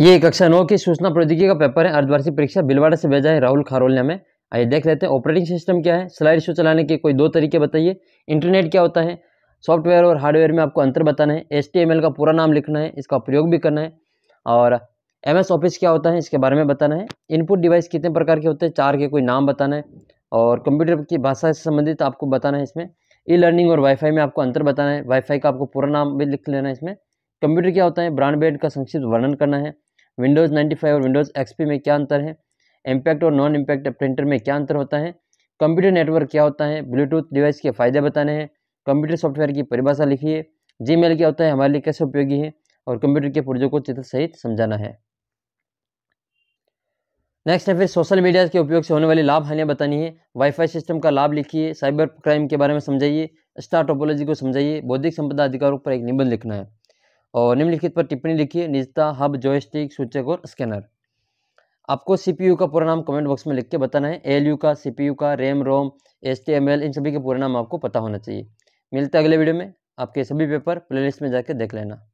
ये कक्षा नौ की सूचना प्रौद्योगिकी का पेपर है अर्धवार्षिक परीक्षा बिलवाड़ा से भेजा है राहुल खारोल ने हमें आइए देख लेते हैं ऑपरेटिंग सिस्टम क्या है स्लाइड शो चलाने के कोई दो तरीके बताइए इंटरनेट क्या होता है सॉफ्टवेयर और हार्डवेयर में आपको अंतर बताना है एस का पूरा नाम लिखना है इसका प्रयोग भी करना है और एम एस ऑफिस क्या होता है इसके बारे में बताना है इनपुट डिवाइस कितने प्रकार के होते हैं चार के कोई नाम बताना है और कंप्यूटर की भाषा से संबंधित आपको बताना है इसमें ई लर्निंग और वाईफाई में आपको अंतर बताना है वाईफाई का आपको पूरा नाम भी लिख लेना है इसमें कंप्यूटर क्या होता है ब्रॉडबैंड का संक्षिप्त वर्णन करना है विंडोज़ फाइव और विंडोज़ एक्सपी में क्या अंतर है इम्पैक्ट और नॉन इम्पैक्ट प्रिंटर में क्या अंतर होता है कंप्यूटर नेटवर्क क्या होता है ब्लूटूथ डिवाइस के फ़ायदे बताने हैं कंप्यूटर सॉफ्टवेयर की परिभाषा लिखिए जी मेल क्या होता है हमारे लिए कैसे उपयोगी है और कंप्यूटर के पुर्जों को चित्र सहित समझाना है नेक्स्ट है फिर सोशल मीडिया के उपयोग से होने वाली लाभ हानियाँ बतानी है वाईफाई सिस्टम का लाभ लिखिए साइबर क्राइम के बारे में समझाइए स्टार टोपोलॉजी को समझाइए बौद्धिक संपदा अधिकारों पर एक निबंध लिखना है और निम्नलिखित पर टिप्पणी लिखिए निजता हब जॉयस्टिक सूचक और स्कैनर आपको सीपीयू का पूरा नाम कमेंट बॉक्स में लिख के बताना है एलयू का सीपीयू का रैम रोम एस इन सभी के पूरा नाम आपको पता होना चाहिए मिलते अगले वीडियो में आपके सभी पेपर प्लेलिस्ट में जाके देख लेना